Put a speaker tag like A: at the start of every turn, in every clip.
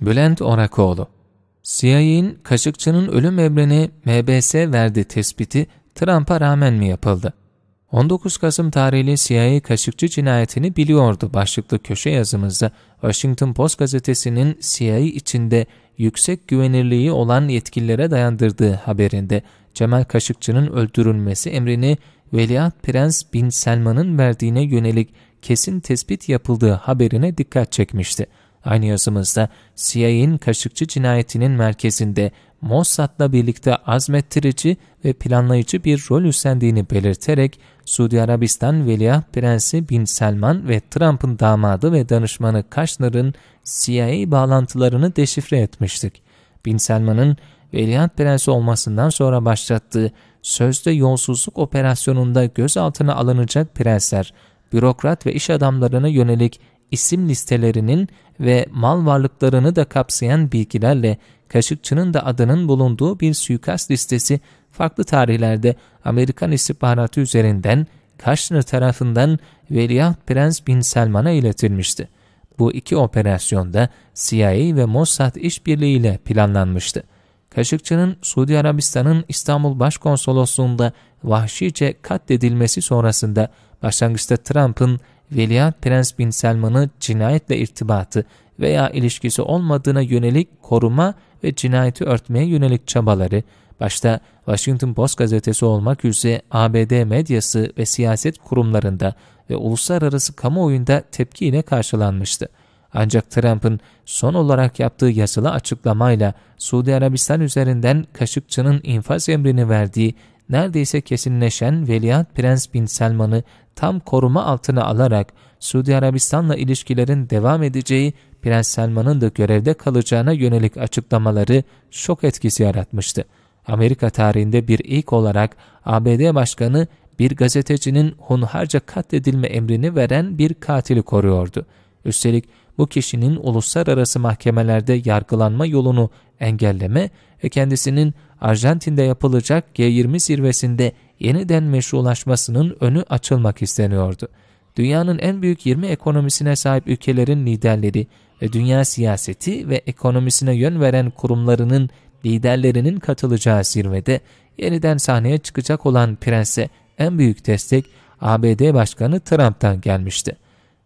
A: Bülent Orakoğlu CIA'in Kaşıkçı'nın ölüm emrini MBS verdi tespiti Trump'a rağmen mi yapıldı? 19 Kasım tarihli CIA Kaşıkçı cinayetini biliyordu başlıklı köşe yazımızda Washington Post gazetesinin CIA içinde yüksek güvenirliği olan yetkililere dayandırdığı haberinde Cemal Kaşıkçı'nın öldürülmesi emrini Veliaht Prens Bin Selman'ın verdiğine yönelik kesin tespit yapıldığı haberine dikkat çekmişti. Aynı yazımızda CIA'in Kaşıkçı cinayetinin merkezinde Mossad'la birlikte azmettirici ve planlayıcı bir rol üstlendiğini belirterek Suudi Arabistan Veliaht Prensi Bin Selman ve Trump'ın damadı ve danışmanı Kaşner'ın CIA bağlantılarını deşifre etmiştik. Bin Selman'ın Veliaht Prensi olmasından sonra başlattığı sözde yolsuzluk operasyonunda gözaltına alınacak prensler, bürokrat ve iş adamlarına yönelik isim listelerinin ve mal varlıklarını da kapsayan bilgilerle Kaşıkçı'nın da adının bulunduğu bir suikast listesi farklı tarihlerde Amerikan istihbaratı üzerinden Kaşnır tarafından Veliaht Prens Bin Selman'a iletilmişti. Bu iki operasyonda CIA ve Mossad işbirliğiyle planlanmıştı. Kaşıkçı'nın Suudi Arabistan'ın İstanbul Başkonsolosluğu'nda vahşice katledilmesi sonrasında başlangıçta Trump'ın Veliaht Prens Bin Selman'ı cinayetle irtibatı veya ilişkisi olmadığına yönelik koruma ve cinayeti örtmeye yönelik çabaları, başta Washington Post gazetesi olmak üzere ABD medyası ve siyaset kurumlarında ve uluslararası kamuoyunda tepkiyle karşılanmıştı. Ancak Trump'ın son olarak yaptığı yazılı açıklamayla Suudi Arabistan üzerinden Kaşıkçı'nın infaz emrini verdiği neredeyse kesinleşen Veliaht Prens Bin Selman'ı tam koruma altına alarak Suudi Arabistan'la ilişkilerin devam edeceği Prens Selman'ın da görevde kalacağına yönelik açıklamaları şok etkisi yaratmıştı. Amerika tarihinde bir ilk olarak ABD Başkanı bir gazetecinin hunharca katledilme emrini veren bir katili koruyordu. Üstelik bu kişinin uluslararası mahkemelerde yargılanma yolunu engelleme ve kendisinin Arjantin'de yapılacak G20 zirvesinde yeniden meşrulaşmasının önü açılmak isteniyordu. Dünyanın en büyük 20 ekonomisine sahip ülkelerin liderleri ve dünya siyaseti ve ekonomisine yön veren kurumlarının liderlerinin katılacağı zirvede yeniden sahneye çıkacak olan prense en büyük destek ABD Başkanı Trump'tan gelmişti.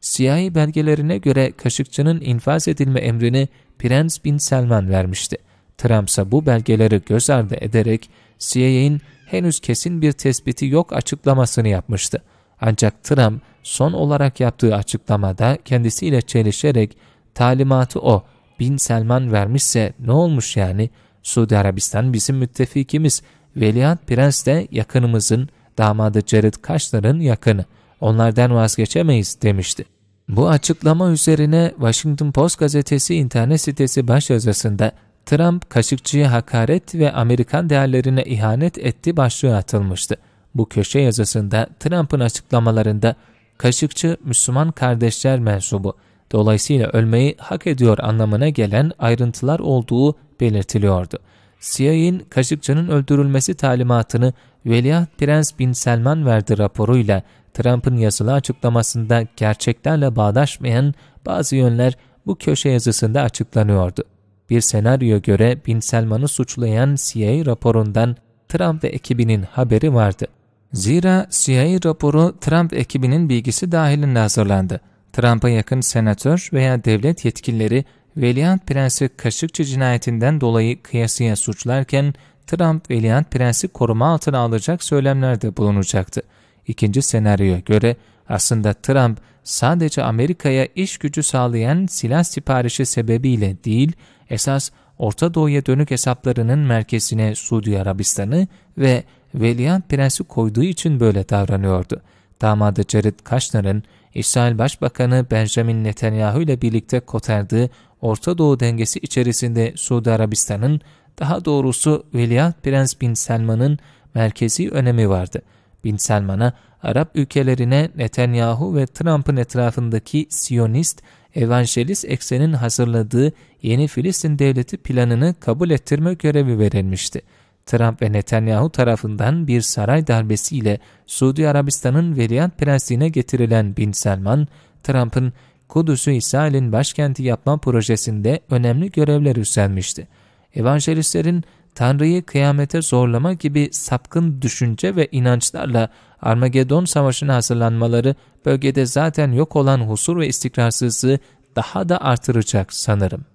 A: Siyahi belgelerine göre Kaşıkçı'nın infaz edilme emrini Prens Bin Selman vermişti. Trumpsa bu belgeleri göz ardı ederek CIA'in henüz kesin bir tespiti yok açıklamasını yapmıştı. Ancak Trump son olarak yaptığı açıklamada kendisiyle çelişerek talimatı o Bin Selman vermişse ne olmuş yani? Suudi Arabistan bizim müttefikimiz. Veliaht Prens de yakınımızın, damadı Jared Kaşlar'ın yakını. Onlardan vazgeçemeyiz demişti. Bu açıklama üzerine Washington Post gazetesi internet sitesi baş yazısında. Trump, Kaşıkçı'ya hakaret ve Amerikan değerlerine ihanet etti başlığı atılmıştı. Bu köşe yazısında Trump'ın açıklamalarında Kaşıkçı Müslüman kardeşler mensubu, dolayısıyla ölmeyi hak ediyor anlamına gelen ayrıntılar olduğu belirtiliyordu. CIA'in Kaşıkçı'nın öldürülmesi talimatını Veliaht Prens Bin Selman verdi raporuyla Trump'ın yazılı açıklamasında gerçeklerle bağdaşmayan bazı yönler bu köşe yazısında açıklanıyordu bir senaryo göre Bin Selman'ı suçlayan CIA raporundan Trump ve ekibinin haberi vardı. Zira CIA raporu Trump ekibinin bilgisi dahilinde hazırlandı. Trump'a yakın senatör veya devlet yetkilileri Veliaht Prensi Kaşıkçı cinayetinden dolayı kıyasıya suçlarken Trump Veliaht Prensi koruma altına alacak söylemlerde bulunacaktı. İkinci senaryoya göre aslında Trump sadece Amerika'ya iş gücü sağlayan silah siparişi sebebiyle değil, esas Orta Doğu'ya dönük hesaplarının merkezine Suudi Arabistan'ı ve Veliaht Prensi koyduğu için böyle davranıyordu. Damadı Jared Kushner'ın İsrail Başbakanı Benjamin Netanyahu ile birlikte kotardığı Orta Doğu dengesi içerisinde Suudi Arabistan'ın, daha doğrusu Veliaht Prens Bin Selman'ın merkezi önemi vardı. Bin Selman'a Arap ülkelerine Netanyahu ve Trump'ın etrafındaki Siyonist Evangelist Eksen'in hazırladığı yeni Filistin devleti planını kabul ettirme görevi verilmişti. Trump ve Netanyahu tarafından bir saray darbesiyle Suudi Arabistan'ın Veliyat Prensliği'ne getirilen Bin Selman, Trump'ın Kudüs'ü İsrail'in başkenti yapma projesinde önemli görevler üstlenmişti. Evangelistlerin Tanrı'yı kıyamete zorlama gibi sapkın düşünce ve inançlarla Armagedon Savaşı'na hazırlanmaları bölgede zaten yok olan husur ve istikrarsızlığı daha da artıracak sanırım.